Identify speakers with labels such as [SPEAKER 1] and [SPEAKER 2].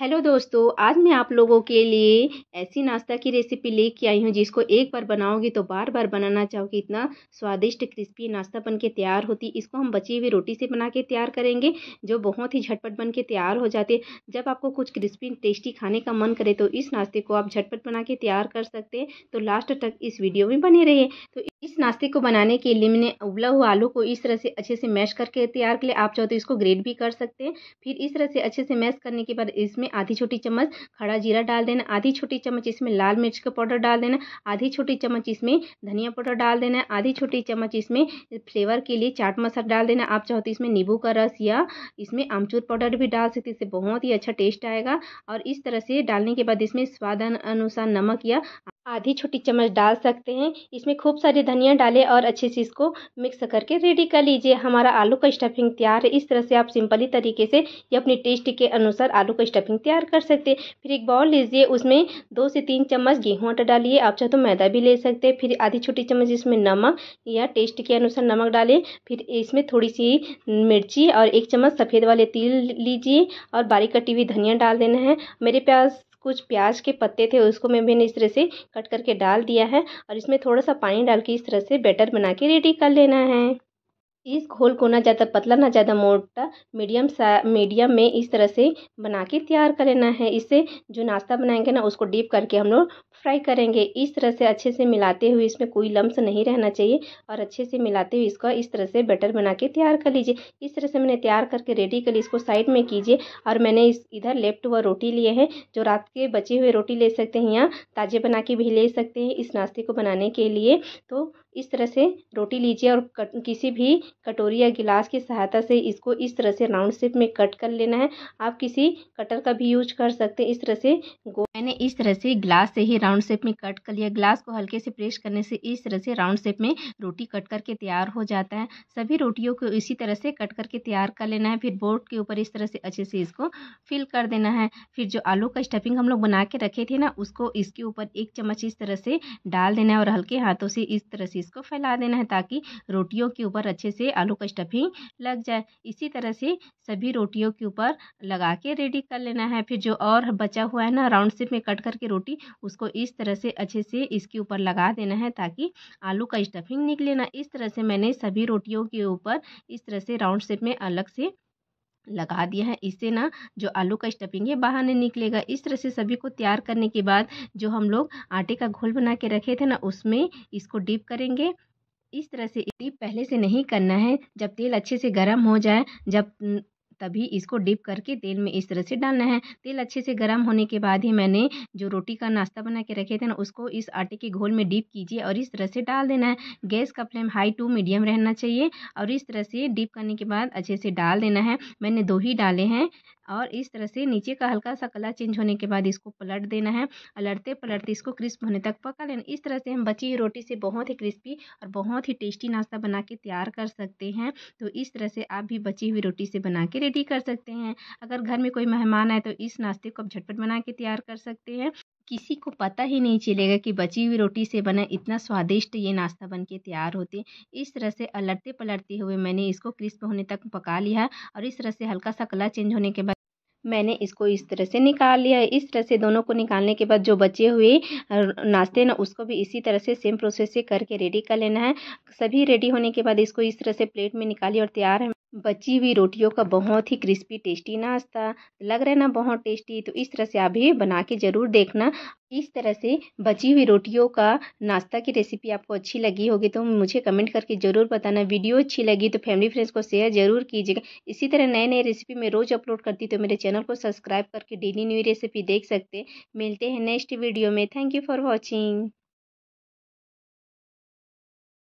[SPEAKER 1] hello दोस्तों आज मैं आप लोगों के लिए ऐसी नाश्ता की रेसिपी लेके आई हूँ जिसको एक बार बनाओगी तो बार बार बनाना चाहोगे इतना स्वादिष्ट क्रिस्पी नाश्ता बन के तैयार होती इसको हम बची हुई रोटी से बना के तैयार करेंगे जो बहुत ही झटपट बन के तैयार हो जाते जब आपको कुछ क्रिस्पी टेस्टी खाने का मन करे तो इस नाश्ते को आप झटपट बना के तैयार कर सकते हैं तो लास्ट तक इस वीडियो में बने रहिए तो इस नाश्ते को बनाने के लिए मैंने उबला हुआ आलू को इस तरह से अच्छे से मैश करके तैयार के लिए आप चाहो तो इसको ग्रेट भी कर सकते हैं फिर इस तरह से अच्छे से मैश करने के बाद इसमें आधी छोटी चम्मच खड़ा जीरा डाल देना आधी छोटी चम्मच इसमें लाल मिर्च का पाउडर डाल देना आधी छोटी चम्मच इसमें धनिया पाउडर डाल देना आधी छोटी चम्मच इसमें फ्लेवर के लिए चाट मसाला डाल देना आप चाहो तो इसमें नींबू का रस या इसमें आमचूर पाउडर भी डाल सकते इससे बहुत ही अच्छा टेस्ट आएगा और इस तरह से डालने के बाद इसमें स्वाद अनुसार नमक या आधी छोटी चम्मच डाल सकते हैं इसमें खूब सारे धनिया डालें और अच्छे से इसको मिक्स करके रेडी कर लीजिए हमारा आलू का स्टफिंग तैयार है इस तरह से आप सिंपली तरीके से या अपने टेस्ट के अनुसार आलू का स्टफिंग तैयार कर सकते हैं फिर एक बाउल लीजिए उसमें दो से तीन चम्मच गेहूँ आटा डालिए आप चाहे तो मैदा भी ले सकते हैं फिर आधी छोटी चम्मच इसमें नमक या टेस्ट के अनुसार नमक डालें फिर इसमें थोड़ी सी मिर्ची और एक चम्मच सफ़ेद वाले तिल लीजिए और बारीक कटी हुई धनिया डाल देना है मेरे पास कुछ प्याज के पत्ते थे उसको मैं मैंने इस तरह से कट करके डाल दिया है और इसमें थोड़ा सा पानी डाल के इस तरह से बैटर बना के रेडी कर लेना है इस घोल को ना ज़्यादा पतला ना ज़्यादा मोटा मीडियम सा मीडियम में इस तरह से बना के तैयार कर लेना है इससे जो नाश्ता बनाएंगे ना उसको डीप करके हम लोग फ्राई करेंगे इस तरह से अच्छे से मिलाते हुए इसमें कोई लम्स नहीं रहना चाहिए और अच्छे से मिलाते हुए इसका इस तरह से बैटर बना के तैयार कर लीजिए इस तरह से मैंने तैयार करके रेडी कर ली इसको साइड में कीजिए और मैंने इस इधर लेफ्ट हुआ रोटी लिए हैं जो रात के बचे हुए रोटी ले सकते हैं या ताज़े बना के भी ले सकते हैं इस नाश्ते को बनाने के लिए तो इस तरह से रोटी लीजिए और कट, किसी भी कटोरी या गिलास की सहायता से इसको इस तरह से राउंड शेप में कट कर लेना है आप किसी कटर का भी यूज कर सकते हैं इस तरह से मैंने इस तरह से ग्लास से ही राउंड शेप में कट कर लिया ग्लास को हल्के से प्रेस करने से इस तरह से राउंड शेप में रोटी कट करके तैयार हो जाता है सभी रोटियों को इसी तरह से कट करके तैयार कर लेना है फिर बोर्ड के ऊपर इस तरह से अच्छे से इसको फिल कर देना है फिर जो आलू का स्टफिंग हम लोग बना के रखे थे ना उसको इसके ऊपर एक चम्मच इस तरह से डाल देना है और हल्के हाथों से इस तरह से इसको फैला देना है ताकि रोटियों के ऊपर अच्छे से आलू का स्टफिंग लग जाए इसी तरह से सभी रोटियों के ऊपर लगा के रेडी कर लेना है फिर जो और बचा हुआ है ना राउंड शेप में कट करके रोटी उसको इस तरह से अच्छे से इसके ऊपर लगा देना है ताकि आलू का स्टफिंग निकले ना इस तरह से मैंने सभी रोटियों के ऊपर इस तरह से राउंड शेप में अलग से लगा दिया है इससे ना जो आलू का स्टफिंग है बाहर नहीं निकलेगा इस तरह से सभी को तैयार करने के बाद जो हम लोग आटे का घोल बना के रखे थे ना उसमें इसको डीप करेंगे इस तरह से डीप पहले से नहीं करना है जब तेल अच्छे से गर्म हो जाए जब तभी इसको डिप करके तेल में इस तरह से डालना है तेल अच्छे से गर्म होने के बाद ही मैंने जो रोटी का नाश्ता बना के रखे थे ना उसको इस आटे के घोल में डिप कीजिए और इस तरह से डाल देना है गैस का फ्लेम हाई टू मीडियम रहना चाहिए और इस तरह से डिप करने के बाद अच्छे से डाल देना है मैंने दो ही डाले हैं और इस तरह से नीचे का हल्का सा कलर चेंज होने के बाद इसको पलट देना है पलटते पलटते इसको क्रिस्प होने तक पका लेना इस तरह से हम बची हुई रोटी से बहुत ही क्रिस्पी और बहुत ही टेस्टी नाश्ता बना के तैयार कर सकते हैं तो इस तरह से आप भी बची हुई रोटी से बना के रेडी कर सकते हैं अगर घर में कोई मेहमान आए तो इस नाश्ते को आप झटपट बना के तैयार कर सकते हैं किसी को पता ही नहीं चलेगा कि बची हुई रोटी से बना इतना स्वादिष्ट ये नाश्ता बन के तैयार होते इस तरह से अलटते पलटते हुए मैंने इसको क्रिस्प होने तक पका लिया और इस तरह से हल्का सा कलर चेंज होने के बाद मैंने इसको इस तरह से निकाल लिया है इस तरह से दोनों को निकालने के बाद जो बचे हुए नाश्ते ना उसको भी इसी तरह से सेम प्रोसेस से करके रेडी कर लेना है सभी रेडी होने के बाद इसको इस तरह से प्लेट में निकालिए और तैयार है बची हुई रोटियों का बहुत ही क्रिस्पी टेस्टी नाश्ता लग रहा है ना बहुत टेस्टी तो इस तरह से आप भी बना के ज़रूर देखना इस तरह से बची हुई रोटियों का नाश्ता की रेसिपी आपको अच्छी लगी होगी तो मुझे कमेंट करके ज़रूर बताना वीडियो अच्छी लगी तो फैमिली फ्रेंड्स को शेयर ज़रूर कीजिएगा इसी तरह नए नए रेसिपी मैं रोज़ अपलोड करती तो मेरे चैनल को सब्सक्राइब करके डेली न्यू रेसिपी देख सकते मिलते हैं नेक्स्ट वीडियो में थैंक यू फॉर वॉचिंग